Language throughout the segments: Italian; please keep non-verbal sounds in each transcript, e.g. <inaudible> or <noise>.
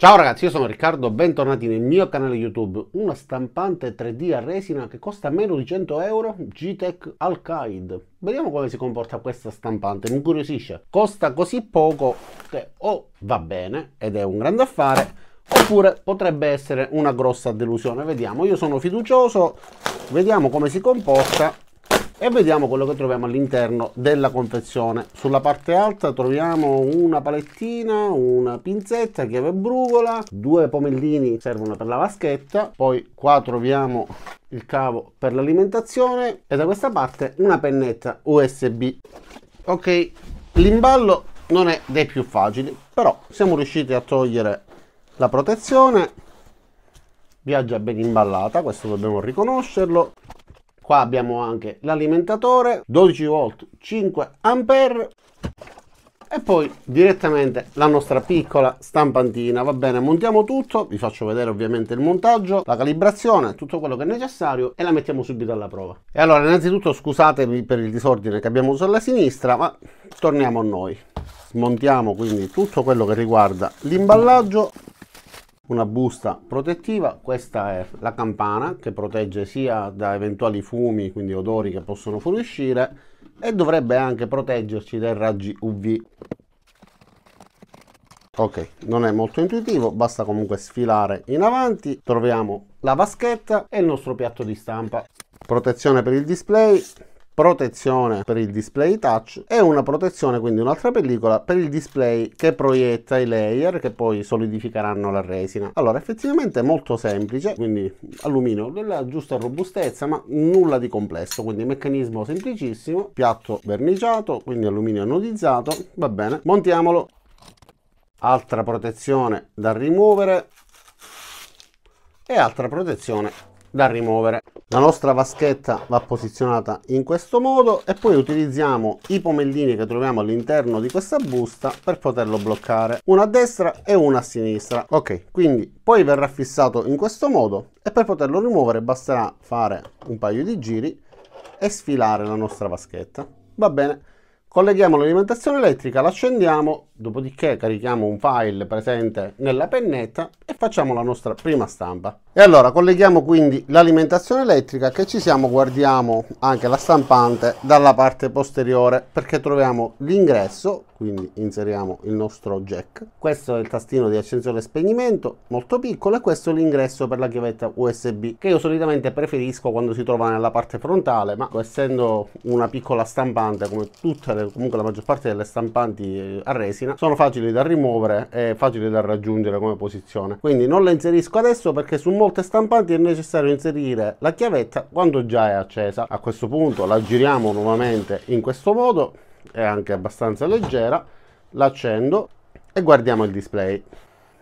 Ciao ragazzi, io sono Riccardo, bentornati nel mio canale YouTube. Una stampante 3D a resina che costa meno di 100 euro, G-Tech Alkaid. Vediamo come si comporta questa stampante, mi incuriosisce. Costa così poco che o va bene ed è un grande affare, oppure potrebbe essere una grossa delusione. Vediamo, io sono fiducioso, vediamo come si comporta e vediamo quello che troviamo all'interno della confezione sulla parte alta troviamo una palettina una pinzetta chiave brugola due pomellini servono per la vaschetta poi qua troviamo il cavo per l'alimentazione e da questa parte una pennetta usb ok l'imballo non è dei più facili però siamo riusciti a togliere la protezione viaggia ben imballata questo dobbiamo riconoscerlo Qua abbiamo anche l'alimentatore, 12 volt, 5 ampere e poi direttamente la nostra piccola stampantina va bene montiamo tutto vi faccio vedere ovviamente il montaggio la calibrazione tutto quello che è necessario e la mettiamo subito alla prova e allora innanzitutto scusatevi per il disordine che abbiamo sulla sinistra ma torniamo a noi smontiamo quindi tutto quello che riguarda l'imballaggio una busta protettiva, questa è la campana che protegge sia da eventuali fumi, quindi odori che possono fuoriuscire e dovrebbe anche proteggerci dai raggi UV. Ok, non è molto intuitivo, basta comunque sfilare in avanti, troviamo la vaschetta e il nostro piatto di stampa. Protezione per il display, protezione per il display touch e una protezione, quindi un'altra pellicola per il display che proietta i layer che poi solidificheranno la resina. Allora, effettivamente è molto semplice, quindi alluminio della giusta robustezza, ma nulla di complesso, quindi meccanismo semplicissimo, piatto verniciato, quindi alluminio anodizzato, va bene. Montiamolo. Altra protezione da rimuovere e altra protezione da rimuovere. La nostra vaschetta va posizionata in questo modo e poi utilizziamo i pomellini che troviamo all'interno di questa busta per poterlo bloccare. Una a destra e una a sinistra. Ok, quindi poi verrà fissato in questo modo e per poterlo rimuovere basterà fare un paio di giri e sfilare la nostra vaschetta. Va bene colleghiamo l'alimentazione elettrica, l'accendiamo, dopodiché carichiamo un file presente nella pennetta e facciamo la nostra prima stampa. E allora colleghiamo quindi l'alimentazione elettrica che ci siamo guardiamo anche la stampante dalla parte posteriore perché troviamo l'ingresso quindi inseriamo il nostro jack questo è il tastino di accensione e spegnimento molto piccolo e questo è l'ingresso per la chiavetta usb che io solitamente preferisco quando si trova nella parte frontale ma essendo una piccola stampante come tutte le, comunque la maggior parte delle stampanti eh, a resina sono facili da rimuovere e facili da raggiungere come posizione quindi non la inserisco adesso perché su molte stampanti è necessario inserire la chiavetta quando già è accesa a questo punto la giriamo nuovamente in questo modo è anche abbastanza leggera, l'accendo e guardiamo il display.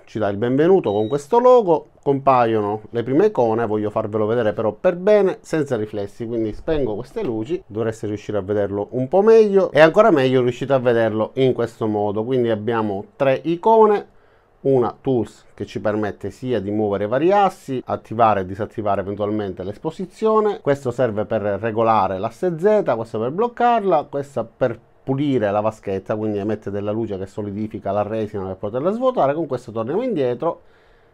Ci dà il benvenuto con questo logo, compaiono le prime icone, voglio farvelo vedere però per bene, senza riflessi, quindi spengo queste luci, dovreste riuscire a vederlo un po' meglio e ancora meglio riuscite a vederlo in questo modo, quindi abbiamo tre icone, una tools che ci permette sia di muovere vari assi, attivare e disattivare eventualmente l'esposizione, questo serve per regolare l'asse Z, questo per bloccarla, questa per pulire la vaschetta, quindi emette della luce che solidifica la resina per poterla svuotare. Con questo torniamo indietro.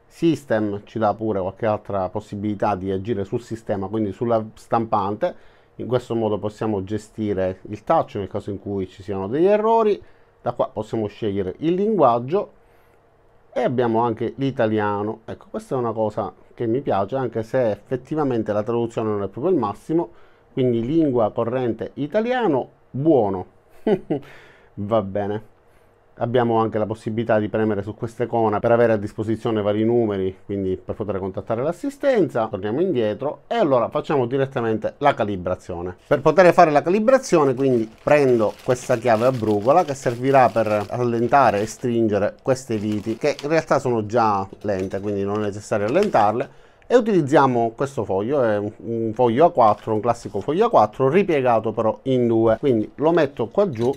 System ci dà pure qualche altra possibilità di agire sul sistema, quindi sulla stampante. In questo modo possiamo gestire il touch nel caso in cui ci siano degli errori. Da qua possiamo scegliere il linguaggio e abbiamo anche l'italiano. Ecco, questa è una cosa che mi piace, anche se effettivamente la traduzione non è proprio il massimo. Quindi lingua corrente italiano buono, <laughs> va bene abbiamo anche la possibilità di premere su questa icona per avere a disposizione vari numeri quindi per poter contattare l'assistenza torniamo indietro e allora facciamo direttamente la calibrazione per poter fare la calibrazione quindi prendo questa chiave a brugola che servirà per allentare e stringere queste viti che in realtà sono già lente quindi non è necessario allentarle e utilizziamo questo foglio, è un foglio A4, un classico foglio A4 ripiegato però in due, quindi lo metto qua giù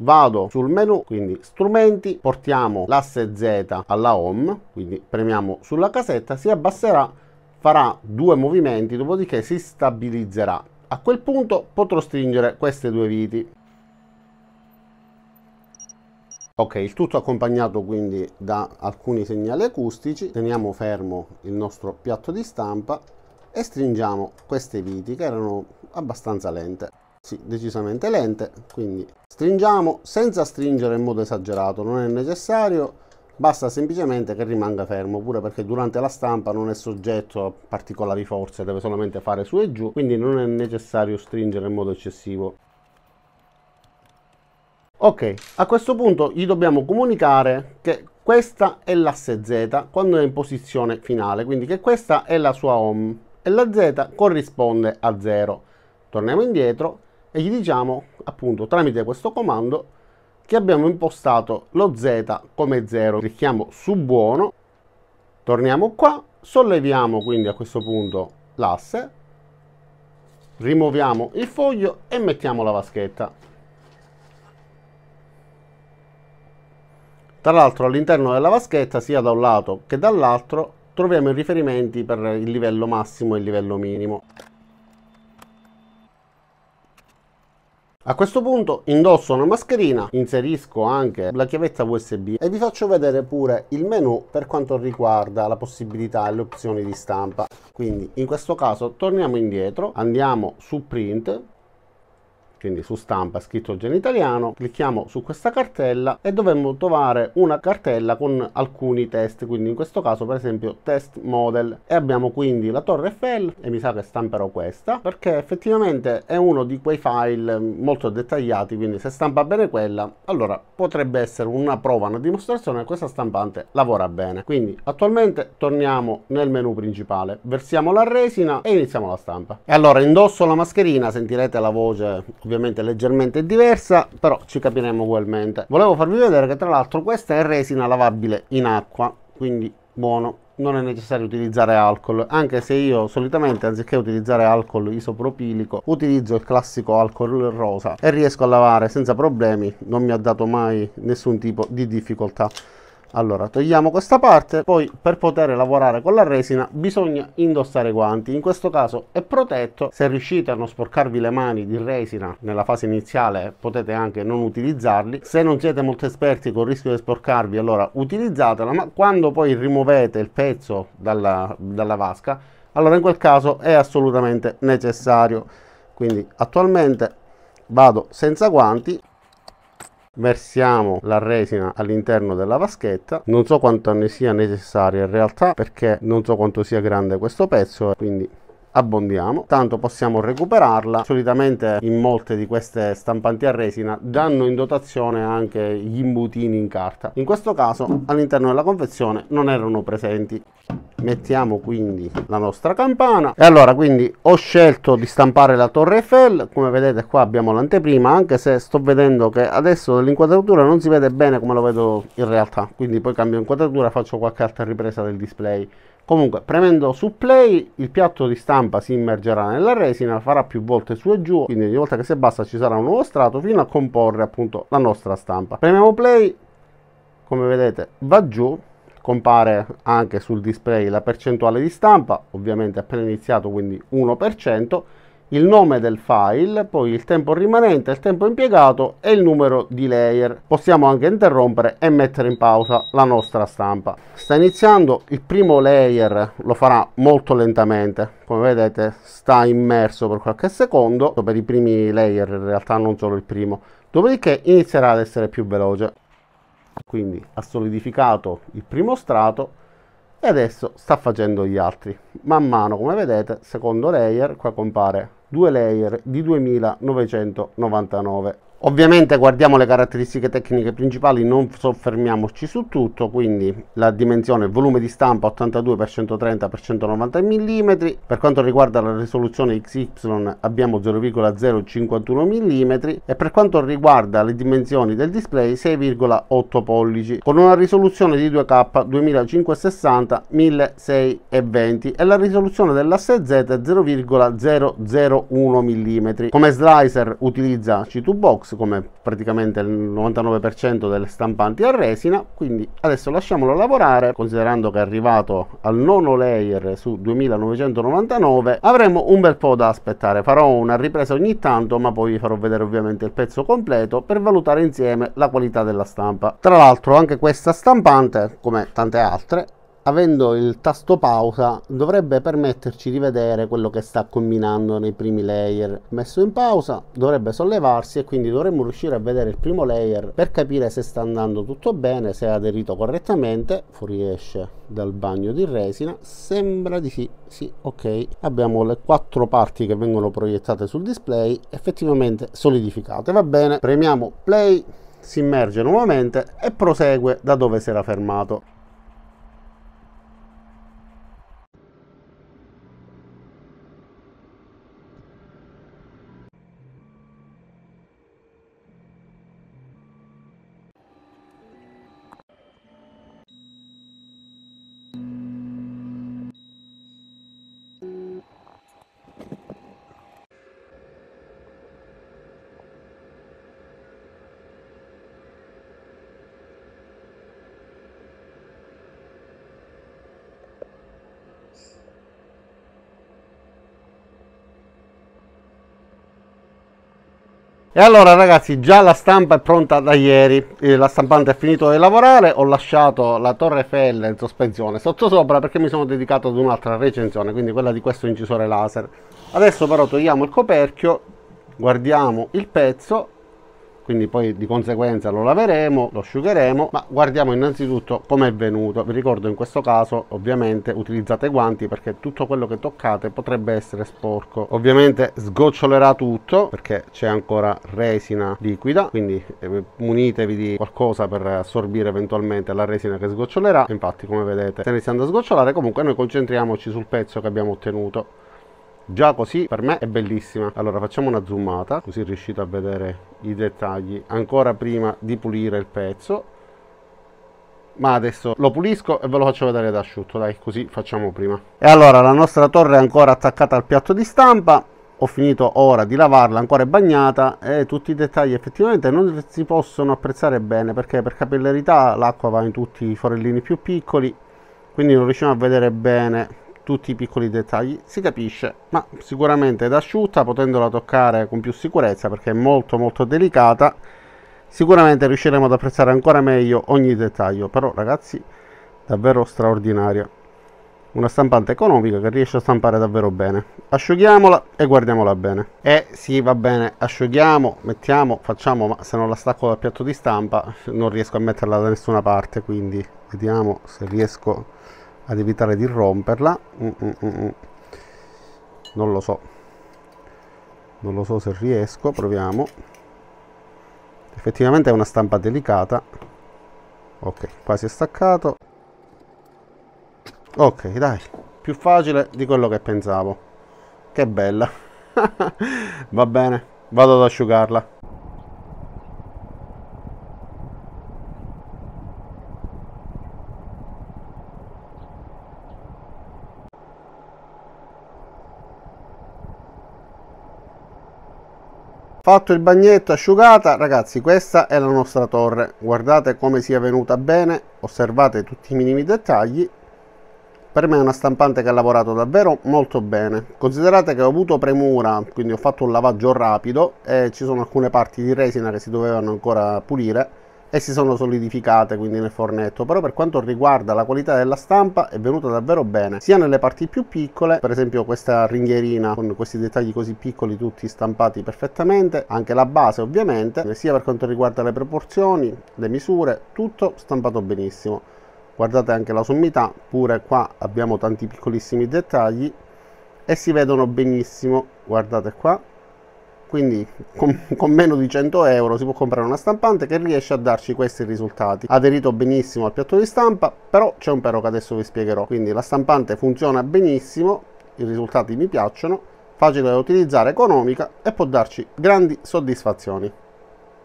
vado sul menu quindi strumenti portiamo l'asse z alla home quindi premiamo sulla casetta si abbasserà farà due movimenti dopodiché si stabilizzerà a quel punto potrò stringere queste due viti Ok, il tutto accompagnato quindi da alcuni segnali acustici, teniamo fermo il nostro piatto di stampa e stringiamo queste viti che erano abbastanza lente. Sì, decisamente lente, quindi stringiamo senza stringere in modo esagerato, non è necessario, basta semplicemente che rimanga fermo, pure perché durante la stampa non è soggetto a particolari forze, deve solamente fare su e giù, quindi non è necessario stringere in modo eccessivo. Ok, a questo punto gli dobbiamo comunicare che questa è l'asse Z quando è in posizione finale, quindi che questa è la sua home e la Z corrisponde a 0. Torniamo indietro e gli diciamo appunto tramite questo comando che abbiamo impostato lo Z come 0. Clicchiamo su buono, torniamo qua, solleviamo quindi a questo punto l'asse, rimuoviamo il foglio e mettiamo la vaschetta. Tra l'altro all'interno della vaschetta sia da un lato che dall'altro troviamo i riferimenti per il livello massimo e il livello minimo. A questo punto indosso una mascherina, inserisco anche la chiavetta USB e vi faccio vedere pure il menu per quanto riguarda la possibilità e le opzioni di stampa. Quindi in questo caso torniamo indietro, andiamo su print quindi su stampa scritto già in italiano, clicchiamo su questa cartella e dovremmo trovare una cartella con alcuni test, quindi in questo caso per esempio test model e abbiamo quindi la torre Eiffel e mi sa che stamperò questa perché effettivamente è uno di quei file molto dettagliati, quindi se stampa bene quella allora potrebbe essere una prova, una dimostrazione che questa stampante lavora bene. Quindi attualmente torniamo nel menu principale, versiamo la resina e iniziamo la stampa. E allora indosso la mascherina, sentirete la voce ovviamente leggermente diversa, però ci capiremo ugualmente. Volevo farvi vedere che tra l'altro questa è resina lavabile in acqua, quindi buono non è necessario utilizzare alcol anche se io solitamente anziché utilizzare alcol isopropilico utilizzo il classico alcol rosa e riesco a lavare senza problemi non mi ha dato mai nessun tipo di difficoltà allora togliamo questa parte poi per poter lavorare con la resina bisogna indossare i guanti in questo caso è protetto se riuscite a non sporcarvi le mani di resina nella fase iniziale potete anche non utilizzarli se non siete molto esperti con il rischio di sporcarvi allora utilizzatela ma quando poi rimuovete il pezzo dalla, dalla vasca allora in quel caso è assolutamente necessario quindi attualmente vado senza guanti versiamo la resina all'interno della vaschetta non so quanto ne sia necessaria in realtà perché non so quanto sia grande questo pezzo quindi abbondiamo tanto possiamo recuperarla solitamente in molte di queste stampanti a resina danno in dotazione anche gli imbutini in carta in questo caso all'interno della confezione non erano presenti mettiamo quindi la nostra campana e allora quindi ho scelto di stampare la torre Eiffel come vedete qua abbiamo l'anteprima anche se sto vedendo che adesso dall'inquadratura non si vede bene come lo vedo in realtà quindi poi cambio inquadratura faccio qualche altra ripresa del display Comunque, premendo su play, il piatto di stampa si immergerà nella resina, farà più volte su e giù, quindi ogni volta che si abbassa ci sarà un nuovo strato fino a comporre appunto la nostra stampa. Premiamo play, come vedete va giù, compare anche sul display la percentuale di stampa, ovviamente appena iniziato quindi 1%, il nome del file, poi il tempo rimanente, il tempo impiegato e il numero di layer. Possiamo anche interrompere e mettere in pausa la nostra stampa. Sta iniziando il primo layer, lo farà molto lentamente, come vedete sta immerso per qualche secondo, per i primi layer in realtà non solo il primo, dopodiché inizierà ad essere più veloce. Quindi ha solidificato il primo strato e adesso sta facendo gli altri man mano come vedete secondo layer qua compare due layer di 2999 Ovviamente guardiamo le caratteristiche tecniche principali, non soffermiamoci su tutto, quindi la dimensione, il volume di stampa 82x130x190 mm, per quanto riguarda la risoluzione XY abbiamo 0,051 mm e per quanto riguarda le dimensioni del display 6,8 pollici con una risoluzione di 2K 2560 1620 e la risoluzione dell'asse Z 0,001 mm. Come slicer utilizza C2Box come praticamente il 99% delle stampanti a resina quindi adesso lasciamolo lavorare considerando che è arrivato al nono layer su 2999 avremo un bel po' da aspettare farò una ripresa ogni tanto ma poi vi farò vedere ovviamente il pezzo completo per valutare insieme la qualità della stampa tra l'altro anche questa stampante come tante altre avendo il tasto pausa dovrebbe permetterci di vedere quello che sta combinando nei primi layer messo in pausa dovrebbe sollevarsi e quindi dovremmo riuscire a vedere il primo layer per capire se sta andando tutto bene se è aderito correttamente fuoriesce dal bagno di resina sembra di sì sì ok abbiamo le quattro parti che vengono proiettate sul display effettivamente solidificate va bene premiamo play si immerge nuovamente e prosegue da dove si era fermato E allora ragazzi già la stampa è pronta da ieri, eh, la stampante è finito di lavorare, ho lasciato la Torre Eiffel in sospensione sotto sopra perché mi sono dedicato ad un'altra recensione, quindi quella di questo incisore laser. Adesso però togliamo il coperchio, guardiamo il pezzo quindi poi di conseguenza lo laveremo, lo asciugheremo, ma guardiamo innanzitutto come è venuto. Vi ricordo in questo caso ovviamente utilizzate guanti perché tutto quello che toccate potrebbe essere sporco. Ovviamente sgocciolerà tutto perché c'è ancora resina liquida, quindi eh, munitevi di qualcosa per assorbire eventualmente la resina che sgocciolerà. Infatti come vedete sta iniziando a sgocciolare, comunque noi concentriamoci sul pezzo che abbiamo ottenuto già così per me è bellissima allora facciamo una zoomata così riuscite a vedere i dettagli ancora prima di pulire il pezzo ma adesso lo pulisco e ve lo faccio vedere da asciutto dai così facciamo prima e allora la nostra torre è ancora attaccata al piatto di stampa ho finito ora di lavarla ancora è bagnata e tutti i dettagli effettivamente non si possono apprezzare bene perché per capillarità l'acqua va in tutti i forellini più piccoli quindi non riusciamo a vedere bene tutti i piccoli dettagli si capisce ma sicuramente ed asciutta potendola toccare con più sicurezza perché è molto molto delicata sicuramente riusciremo ad apprezzare ancora meglio ogni dettaglio però ragazzi davvero straordinaria una stampante economica che riesce a stampare davvero bene asciughiamola e guardiamola bene e eh, sì va bene asciughiamo mettiamo facciamo ma se non la stacco dal piatto di stampa non riesco a metterla da nessuna parte quindi vediamo se riesco ad evitare di romperla mm, mm, mm, mm. non lo so non lo so se riesco proviamo effettivamente è una stampa delicata ok quasi è staccato ok dai più facile di quello che pensavo che bella <laughs> va bene vado ad asciugarla fatto il bagnetto asciugata ragazzi questa è la nostra torre guardate come sia venuta bene osservate tutti i minimi dettagli per me è una stampante che ha lavorato davvero molto bene considerate che ho avuto premura quindi ho fatto un lavaggio rapido e ci sono alcune parti di resina che si dovevano ancora pulire e si sono solidificate quindi nel fornetto però per quanto riguarda la qualità della stampa è venuta davvero bene sia nelle parti più piccole per esempio questa ringhierina con questi dettagli così piccoli tutti stampati perfettamente anche la base ovviamente sia per quanto riguarda le proporzioni le misure tutto stampato benissimo guardate anche la sommità pure qua abbiamo tanti piccolissimi dettagli e si vedono benissimo guardate qua quindi con, con, meno di 100 euro si può comprare una stampante che riesce a darci questi risultati aderito benissimo al piatto di stampa però c'è un però che adesso vi spiegherò quindi la stampante funziona benissimo i risultati mi piacciono facile da utilizzare economica e può darci grandi soddisfazioni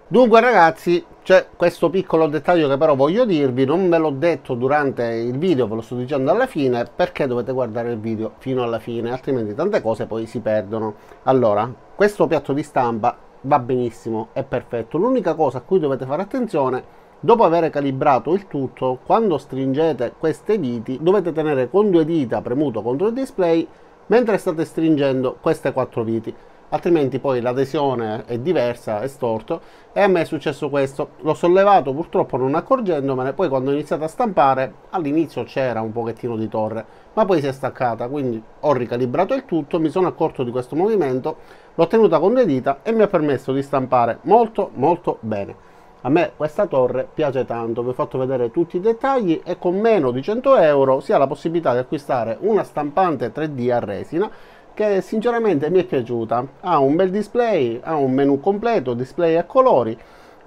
Dunque ragazzi c'è questo piccolo dettaglio che però voglio dirvi, non ve l'ho detto durante il video, ve lo sto dicendo alla fine perché dovete guardare il video fino alla fine, altrimenti tante cose poi si perdono. Allora, questo piatto di stampa va benissimo, è perfetto. L'unica cosa a cui dovete fare attenzione Dopo aver calibrato il tutto, quando stringete queste viti dovete tenere con due dita premuto contro il display mentre state stringendo queste quattro viti altrimenti poi l'adesione è diversa, è storto e a me è successo questo, l'ho sollevato purtroppo non accorgendomene, poi quando ho iniziato a stampare all'inizio c'era un pochettino di torre, ma poi si è staccata, quindi ho ricalibrato il tutto, mi sono accorto di questo movimento, l'ho tenuta con le dita e mi ha permesso di stampare molto molto bene. A me questa torre piace tanto, vi ho fatto vedere tutti i dettagli e con meno di 100 euro si ha la possibilità di acquistare una stampante 3D a resina che sinceramente mi è piaciuta. Ha un bel display, ha un menu completo, display a colori.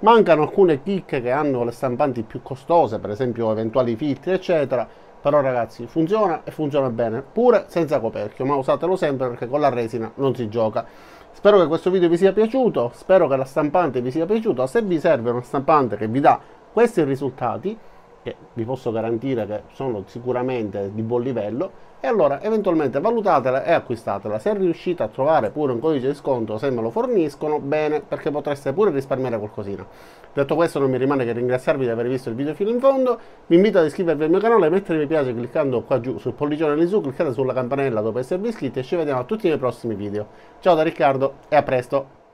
Mancano alcune chicche che hanno le stampanti più costose, per esempio eventuali filtri, eccetera. Però ragazzi, funziona e funziona bene, pure senza coperchio, ma usatelo sempre perché con la resina non si gioca. Spero che questo video vi sia piaciuto, spero che la stampante vi sia piaciuta. Se vi serve una stampante che vi dà questi risultati, che vi posso garantire che sono sicuramente di buon livello, e allora eventualmente valutatela e acquistatela. Se riuscite a trovare pure un codice di sconto, se me lo forniscono, bene, perché potreste pure risparmiare qualcosina. Detto questo non mi rimane che ringraziarvi di aver visto il video fino in fondo, vi invito ad iscrivervi al mio canale, mettere mi piace cliccando qua giù sul pollicione lì su, cliccate sulla campanella dopo esservi iscritti e ci vediamo a tutti nei prossimi video. Ciao da Riccardo e a presto!